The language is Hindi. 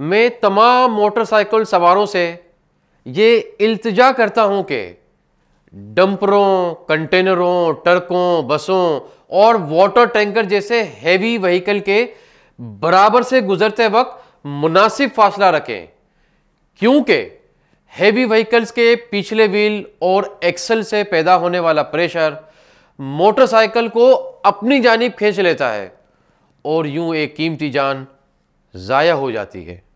मैं तमाम मोटरसाइकिल सवारों से ये इल्तजा करता हूँ कि डंपरों कंटेनरों ट्रकों बसों और वाटर टैंकर जैसे हैवी व्हीकल के बराबर से गुजरते वक्त मुनासिब फासला रखें क्योंकि हैवी व्हीकल्स के पिछले व्हील और एक्सल से पैदा होने वाला प्रेशर मोटरसाइकिल को अपनी जानब खींच लेता है और यूं एक कीमती जान ज़ाया हो जाती है